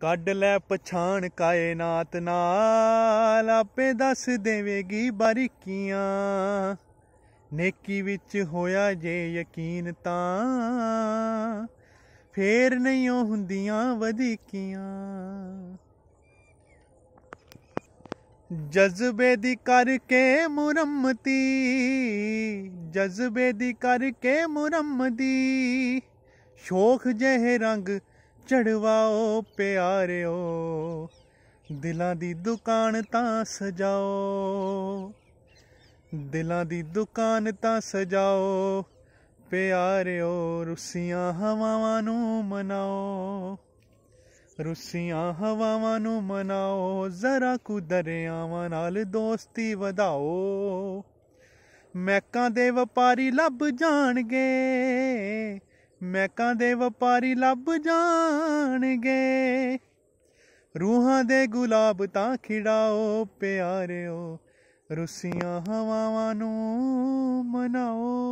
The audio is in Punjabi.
ਕੱਢ ਲੈ ਪਛਾਣ ਕਾਇਨਾਤ ਨਾਲ ਆਪੇ ਦੱਸ ਦੇਵੇਗੀ ਬਾਰੀਕੀਆਂ ਨੇਕੀ ਵਿੱਚ ਹੋਇਆ ਜੇ ਯਕੀਨ ਤਾਂ ਫੇਰ ਨਹੀਂ ਉਹ ਹੁੰਦੀਆਂ ਵਧੀਕੀਆਂ ਜਜ਼ਬੇ ਦੀ ਕਰਕੇ ਮੁਰੰਮਤੀ ਜਜ਼ਬੇ ਦੀ ਕਰਕੇ ਮੁਰੰਮਦੀ ਸ਼ੋਖ ਜਿਹੇ ਰੰਗ ਚੜਵਾਓ ਪਿਆਰਿਓ ਦਿਲਾਂ ਦੀ ਦੁਕਾਨ ਤਾਂ ਸਜਾਓ ਦਿਲਾਂ ਦੀ ਦੁਕਾਨ ਤਾਂ ਸਜਾਓ ਪਿਆਰਿਓ ਰੁੱਸੀਆਂ ਹਵਾਵਾਂ ਨੂੰ ਮਨਾਓ ਰੁੱਸੀਆਂ ਹਵਾਵਾਂ ਨੂੰ ਮਨਾਓ ਜ਼ਰਾ ਕੁ ਦਰਿਆਵਾਂ ਨਾਲ ਦੋਸਤੀ ਵਧਾਓ ਮੈਕਾਂ ਦੇ ਵਪਾਰੀ ਲੱਭ ਜਾਣਗੇ ਮੈਕਾਂ ਦੇ ਵਪਾਰੀ ਲੱਭ ਜਾਣਗੇ ਰੂਹਾਂ ਦੇ ਗੁਲਾਬ ਤਾਂ ਖਿੜਾਓ ਪਿਆਰਿਓ ਰੁੱਸੀਆਂ ਹਵਾਵਾਂ ਨੂੰ ਮਨਾਓ